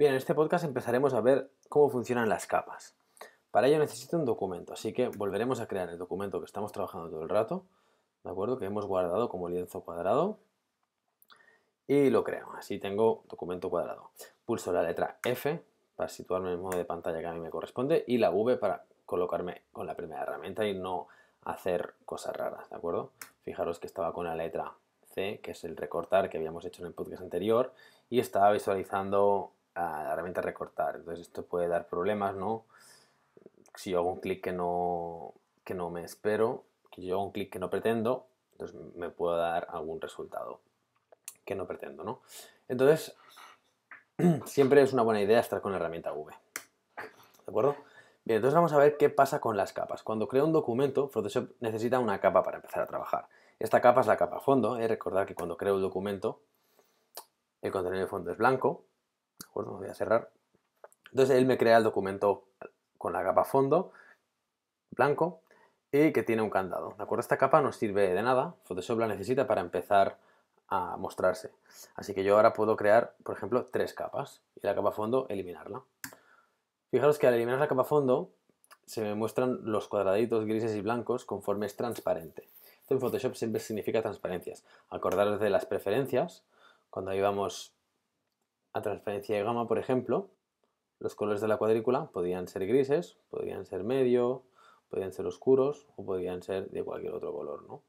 Bien, en este podcast empezaremos a ver cómo funcionan las capas. Para ello necesito un documento, así que volveremos a crear el documento que estamos trabajando todo el rato, ¿de acuerdo? Que hemos guardado como lienzo cuadrado. Y lo creo, así tengo documento cuadrado. Pulso la letra F para situarme en el modo de pantalla que a mí me corresponde y la V para colocarme con la primera herramienta y no hacer cosas raras, ¿de acuerdo? Fijaros que estaba con la letra C, que es el recortar que habíamos hecho en el podcast anterior, y estaba visualizando a la herramienta recortar. Entonces esto puede dar problemas, ¿no? Si yo hago un clic que no, que no me espero, que yo hago un clic que no pretendo, entonces me puedo dar algún resultado que no pretendo, ¿no? Entonces, siempre es una buena idea estar con la herramienta V. ¿De acuerdo? Bien, entonces vamos a ver qué pasa con las capas. Cuando creo un documento, Photoshop necesita una capa para empezar a trabajar. Esta capa es la capa fondo. Eh, recordar que cuando creo el documento, el contenido de fondo es blanco Voy a cerrar. Entonces él me crea el documento con la capa fondo, blanco, y que tiene un candado. ¿De acuerdo? Esta capa no sirve de nada, Photoshop la necesita para empezar a mostrarse. Así que yo ahora puedo crear, por ejemplo, tres capas y la capa fondo eliminarla. Fijaros que al eliminar la capa fondo se me muestran los cuadraditos grises y blancos conforme es transparente. en Photoshop siempre significa transparencias. Acordaros de las preferencias, cuando íbamos a transferencia de gama, por ejemplo, los colores de la cuadrícula podían ser grises, podían ser medio, podían ser oscuros o podían ser de cualquier otro color, ¿no?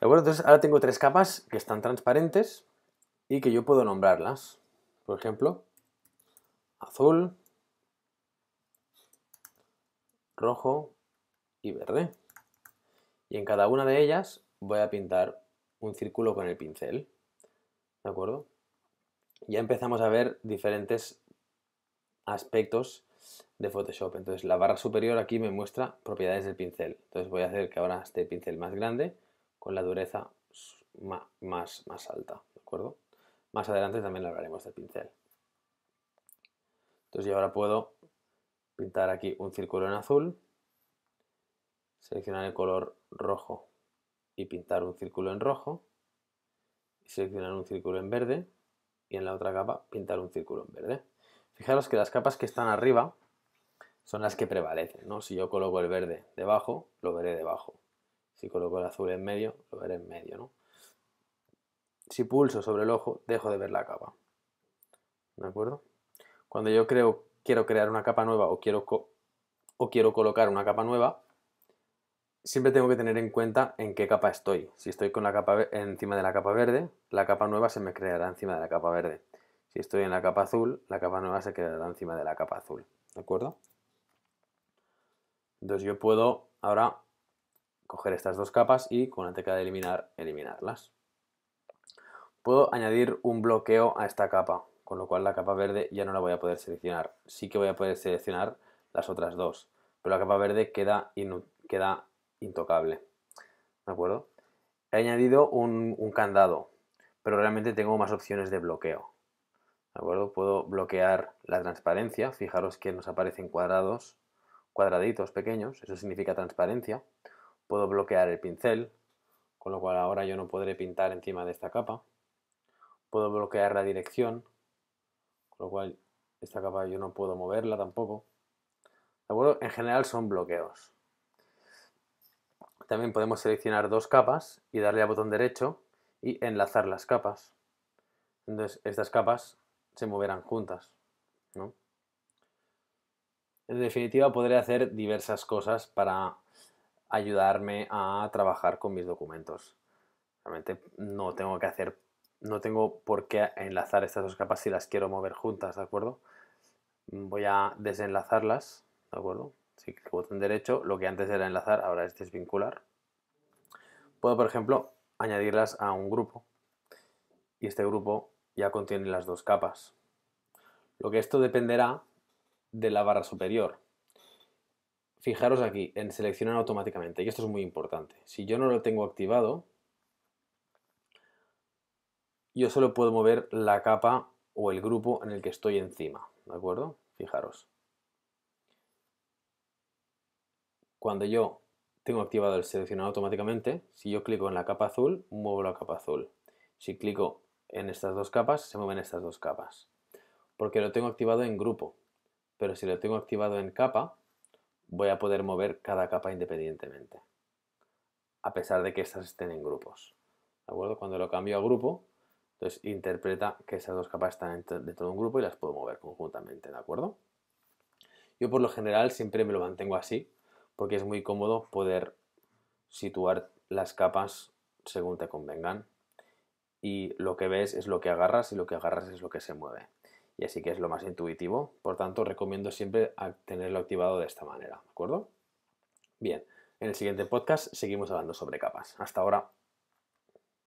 Eh, entonces ahora tengo tres capas que están transparentes y que yo puedo nombrarlas. Por ejemplo, azul, rojo y verde. Y en cada una de ellas voy a pintar un círculo con el pincel. ¿De acuerdo? ya empezamos a ver diferentes aspectos de Photoshop. Entonces la barra superior aquí me muestra propiedades del pincel. Entonces voy a hacer que ahora esté pincel más grande con la dureza más, más alta, ¿de acuerdo? Más adelante también hablaremos del pincel. Entonces yo ahora puedo pintar aquí un círculo en azul, seleccionar el color rojo y pintar un círculo en rojo, y seleccionar un círculo en verde y en la otra capa pintar un círculo en verde. Fijaros que las capas que están arriba son las que prevalecen, Si yo coloco el verde debajo, lo veré debajo. Si coloco el azul en medio, lo veré en medio, ¿no? Si pulso sobre el ojo, dejo de ver la capa. ¿De acuerdo? Cuando yo creo, quiero crear una capa nueva o quiero, o quiero colocar una capa nueva, siempre tengo que tener en cuenta en qué capa estoy. Si estoy con la capa encima de la capa verde, la capa nueva se me creará encima de la capa verde. Si estoy en la capa azul, la capa nueva se creará encima de la capa azul. ¿De acuerdo? Entonces yo puedo ahora coger estas dos capas y con la tecla de eliminar, eliminarlas. Puedo añadir un bloqueo a esta capa, con lo cual la capa verde ya no la voy a poder seleccionar. Sí que voy a poder seleccionar las otras dos, pero la capa verde queda, queda intocable. ¿De acuerdo? He añadido un, candado, pero realmente tengo más opciones de bloqueo. ¿De acuerdo? Puedo bloquear la transparencia. Fijaros que nos aparecen cuadrados, cuadraditos pequeños. Eso significa transparencia. Puedo bloquear el pincel, con lo cual ahora yo no podré pintar encima de esta capa. Puedo bloquear la dirección, con lo cual esta capa yo no puedo moverla tampoco. ¿De acuerdo? En general son bloqueos. También podemos seleccionar dos capas y darle al botón derecho y enlazar las capas. Entonces estas capas se moverán juntas. En definitiva, podré hacer diversas cosas para ayudarme a trabajar con mis documentos. Realmente no tengo que hacer, no tengo por qué enlazar estas dos capas si las quiero mover juntas, ¿de acuerdo? Voy a desenlazarlas, ¿de acuerdo? Si el derecho, lo que antes era enlazar, ahora es vincular. Puedo, por ejemplo, añadirlas a un grupo. Y este grupo ya contiene las dos capas. Lo que esto dependerá de la barra superior. Fijaros aquí, en seleccionar automáticamente, y esto es muy importante. Si yo no lo tengo activado, yo solo puedo mover la capa o el grupo en el que estoy encima, ¿de acuerdo? Fijaros. cuando yo tengo activado el seleccionado automáticamente, si yo clico en la capa azul, muevo la capa azul. Si clico en estas dos capas, se mueven estas dos capas. Porque lo tengo activado en grupo. Pero si lo tengo activado en capa, voy a poder mover cada capa independientemente. A pesar de que estas estén en grupos. ¿De acuerdo? Cuando lo cambio a grupo, entonces interpreta que esas dos capas están dentro de un grupo y las puedo mover conjuntamente. ¿De acuerdo? Yo por lo general siempre me lo mantengo así porque es muy cómodo poder situar las capas según te convengan y lo que ves es lo que agarras y lo que agarras es lo que se mueve. Y así que es lo más intuitivo, por tanto recomiendo siempre tenerlo activado de esta manera, ¿de acuerdo? Bien, en el siguiente podcast seguimos hablando sobre capas. Hasta ahora.